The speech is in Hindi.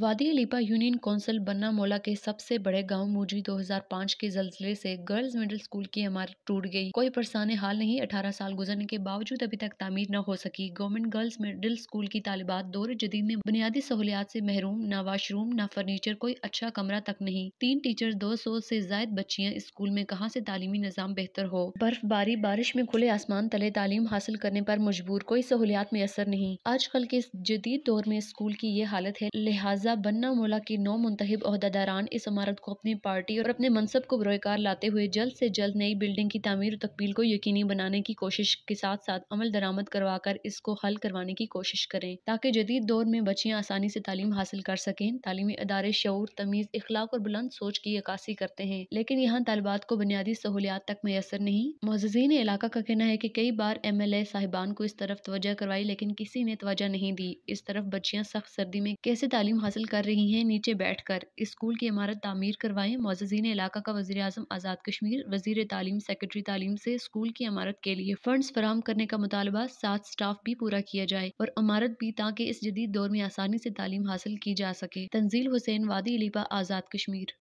वादी अलीपा यूनियन कौंसिल बन्ना मोला के सबसे बड़े गांव मुजी 2005 के जलजिले से गर्ल्स मिडिल स्कूल की इमारत टूट गई कोई परेशान हाल नहीं 18 साल गुजरने के बावजूद अभी तक तामीर न हो सकी गवर्नमेंट गर्ल्स मिडिल स्कूल की तालिबात दौर जदीद में बुनियादी सहूलियात से महरूम न वाशरूम न फर्नीचर कोई अच्छा कमरा तक नहीं तीन टीचर दो सौ ऐसी जायद बच्चियाँ स्कूल में कहाँ ऐसी तालीमी निज़ाम बेहतर हो बर्फबारी बारिश में खुले आसमान तले तालीम हासिल करने आरोप मजबूर कोई सहूलियात में असर नहीं आजकल के जदीद दौर में स्कूल की ये हालत है लिहाज लिहाजा बन्ना मोला के नौ मुंतब अहदेदारान इस इमारत को अपनी पार्टी और अपने मनसब को बरकार लाते हुए जल्द से जल्द नई बिल्डिंग की तमीर और तकबील को यकीनी बनाने की कोशिश के साथ साथ अमल दरामद करवा कर इसको हल करवाने की कोशिश करें ताकि जदीद दौर में बच्चियाँ आसानी से तालीम हासिल कर सकें तालीमी अदारे शूर तमीज़ इखलाक और बुलंद सोच की अक्सी करते हैं लेकिन यहाँ तलबात को बुनियादी सहूलियात तक मैसर नहीं मोजीन इलाका का कहना है कि कई बार एम एल ए साहिबान को इस तरफ तोजह करवाई लेकिन किसी ने तोजह नहीं दी इस तरफ बच्चियाँ सख्त सर्दी में कैसे तालीम हासिल कर रही हैं नीचे बैठ कर स्कूल की इमारत तामीर करवाएं मोजीन इलाका का वजी अजम आज़ाद कश्मीर वजीर तालीम सेक्रेटरी तालीम से स्कूल की इमारत के लिए फंड्स फराम करने का मुतालबा साथ स्टाफ भी पूरा किया जाए और इमारत भी ताकि इस जदीद दौर में आसानी से तालीम हासिल की जा सके तंजील हुसैन वादी लिपा आज़ाद कश्मीर